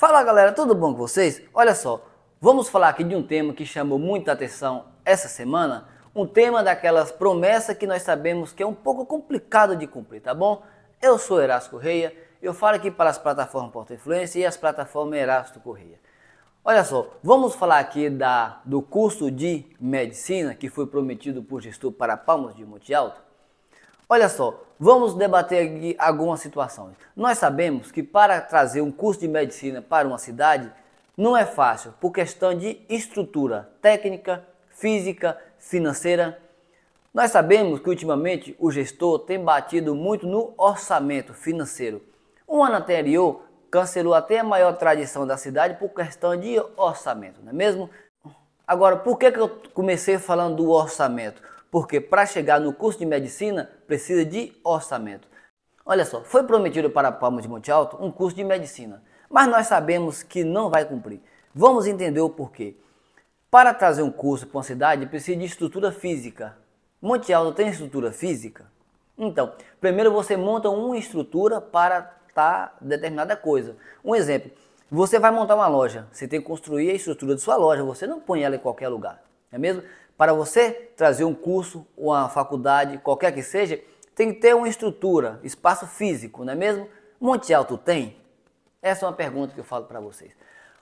Fala galera, tudo bom com vocês? Olha só, vamos falar aqui de um tema que chamou muita atenção essa semana, um tema daquelas promessas que nós sabemos que é um pouco complicado de cumprir, tá bom? Eu sou Erasto Correia, eu falo aqui para as plataformas Porta Influência e as plataformas Erasto Correia. Olha só, vamos falar aqui da, do curso de medicina que foi prometido por gestor para Palmas de Monte Alto? Olha só, vamos debater aqui algumas situações. Nós sabemos que para trazer um curso de medicina para uma cidade não é fácil, por questão de estrutura técnica, física, financeira. Nós sabemos que ultimamente o gestor tem batido muito no orçamento financeiro. Um ano anterior, cancelou até a maior tradição da cidade por questão de orçamento, não é mesmo? Agora, por que, que eu comecei falando do orçamento? porque para chegar no curso de medicina precisa de orçamento. Olha só, foi prometido para Palmas de Monte Alto um curso de medicina, mas nós sabemos que não vai cumprir. Vamos entender o porquê. Para trazer um curso para uma cidade precisa de estrutura física. Monte Alto tem estrutura física? Então, primeiro você monta uma estrutura para tá determinada coisa. Um exemplo, você vai montar uma loja, você tem que construir a estrutura de sua loja, você não põe ela em qualquer lugar, é mesmo? Para você trazer um curso, uma faculdade, qualquer que seja, tem que ter uma estrutura, espaço físico, não é mesmo? Monte Alto tem? Essa é uma pergunta que eu falo para vocês.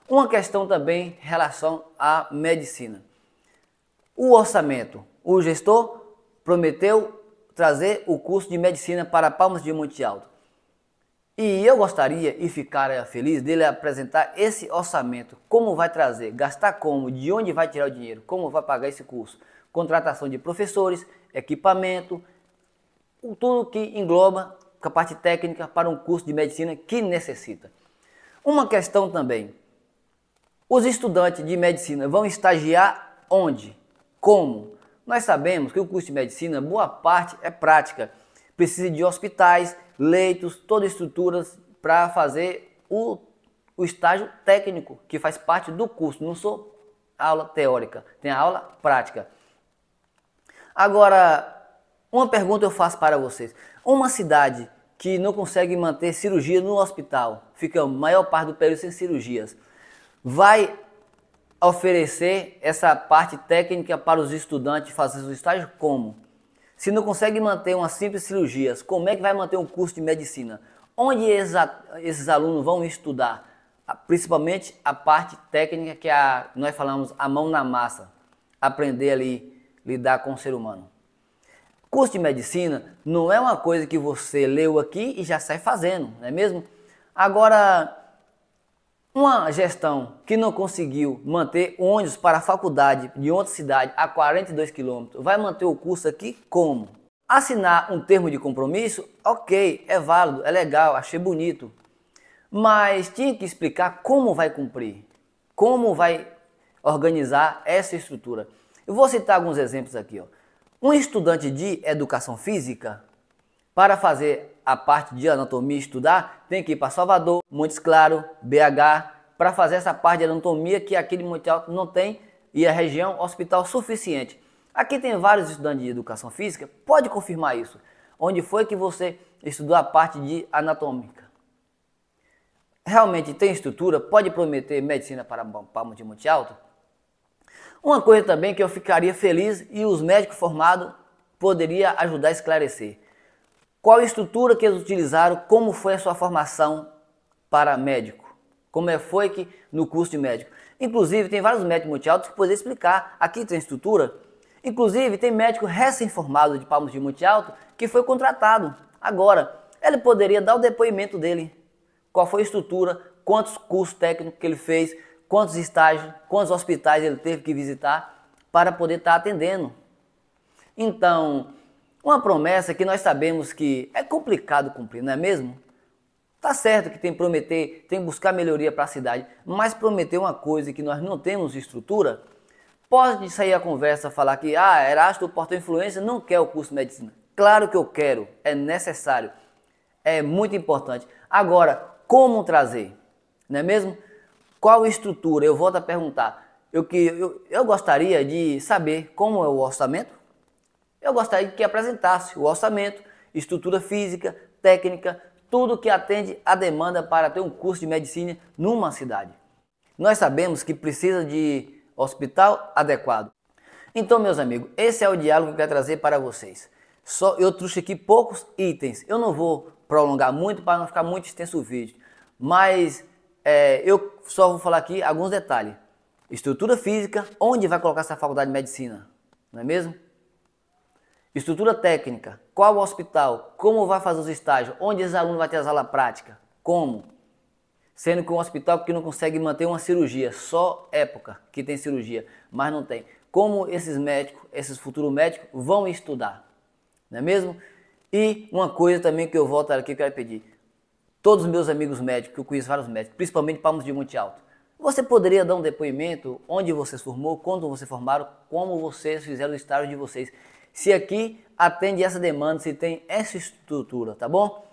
Uma questão também em relação à medicina. O orçamento. O gestor prometeu trazer o curso de medicina para Palmas de Monte Alto. E eu gostaria e ficaria eh, feliz dele apresentar esse orçamento, como vai trazer, gastar como, de onde vai tirar o dinheiro, como vai pagar esse curso, contratação de professores, equipamento, tudo que engloba a parte técnica para um curso de medicina que necessita. Uma questão também, os estudantes de medicina vão estagiar onde? Como? Nós sabemos que o curso de medicina, boa parte é prática precisa de hospitais, leitos, todas estruturas para fazer o, o estágio técnico que faz parte do curso. Não sou aula teórica, tem aula prática. Agora, uma pergunta eu faço para vocês. Uma cidade que não consegue manter cirurgia no hospital, fica a maior parte do período sem cirurgias, vai oferecer essa parte técnica para os estudantes fazer o estágio como? Se não consegue manter uma simples cirurgia, como é que vai manter um curso de medicina? Onde esses, alunos vão estudar? Principalmente a parte técnica que a, nós falamos, a mão na massa. Aprender ali, lidar com o ser humano. Curso de medicina não é uma coisa que você leu aqui e já sai fazendo, não é mesmo? Agora, uma gestão que não conseguiu manter ônibus para a faculdade de outra cidade a 42 quilômetros vai manter o curso aqui como? Assinar um termo de compromisso? Ok, é válido, é legal, achei bonito. Mas tinha que explicar como vai cumprir, como vai organizar essa estrutura. Eu vou citar alguns exemplos aqui. Ó. Um estudante de educação física, para fazer a parte de anatomia estudar, tem que ir para Salvador, Montes Claro, BH, para fazer essa parte de anatomia que aquele Monte Alto não tem e a região hospital suficiente. Aqui tem vários estudantes de educação física, pode confirmar isso. Onde foi que você estudou a parte de anatômica? Realmente tem estrutura? Pode prometer medicina para Palma de Monte Alto? Uma coisa também que eu ficaria feliz e os médicos formados poderiam ajudar a esclarecer qual a estrutura que eles utilizaram, como foi a sua formação para médico, como é, foi que no curso de médico. Inclusive, tem vários médicos Monte Alto que poderia explicar. Aqui tem estrutura. Inclusive, tem médico recém-formado de Palmas de Monte Alto que foi contratado agora. Ele poderia dar o depoimento dele. Qual foi a estrutura, quantos cursos técnicos que ele fez, quantos estágios, quantos hospitais ele teve que visitar para poder estar atendendo. Então, uma promessa que nós sabemos que é complicado cumprir, não é mesmo? Tá certo que tem prometer, tem buscar melhoria para a cidade, mas prometer uma coisa que nós não temos estrutura, pode sair a conversa falar que ah, Erasto Porto Influência não quer o curso de medicina. Claro que eu quero, é necessário, é muito importante. Agora, como trazer? Não é mesmo? Qual estrutura? Eu volto a perguntar. Eu, que, eu, eu gostaria de saber como é o orçamento, eu gostaria que apresentasse o orçamento, estrutura física, técnica, tudo que atende à demanda para ter um curso de medicina numa cidade. Nós sabemos que precisa de hospital adequado. Então, meus amigos, esse é o diálogo que eu quero trazer para vocês. Só eu trouxe aqui poucos itens. Eu não vou prolongar muito para não ficar muito extenso o vídeo, mas é, eu só vou falar aqui alguns detalhes. Estrutura física, onde vai colocar essa faculdade de medicina, não é mesmo? Estrutura técnica, qual o hospital, como vai fazer os estágios, onde esse aluno vai ter as aulas práticas, como. Sendo que um hospital que não consegue manter uma cirurgia, só época que tem cirurgia, mas não tem. Como esses médicos, esses futuros médicos vão estudar, não é mesmo? E uma coisa também que eu volto aqui que eu quero pedir. Todos os meus amigos médicos, que eu conheço vários médicos, principalmente Palmas de Monte Alto, você poderia dar um depoimento onde você se formou, quando você formaram, como vocês fizeram o estágio de vocês se aqui atende essa demanda, se tem essa estrutura, tá bom?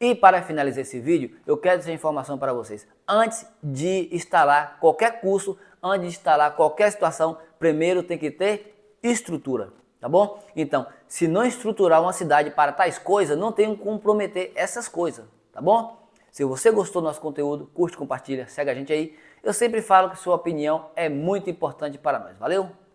E para finalizar esse vídeo, eu quero essa informação para vocês. Antes de instalar qualquer curso, antes de instalar qualquer situação, primeiro tem que ter estrutura, tá bom? Então, se não estruturar uma cidade para tais coisas, não tem como comprometer essas coisas, tá bom? Se você gostou do nosso conteúdo, curte, compartilha, segue a gente aí. Eu sempre falo que sua opinião é muito importante para nós. Valeu?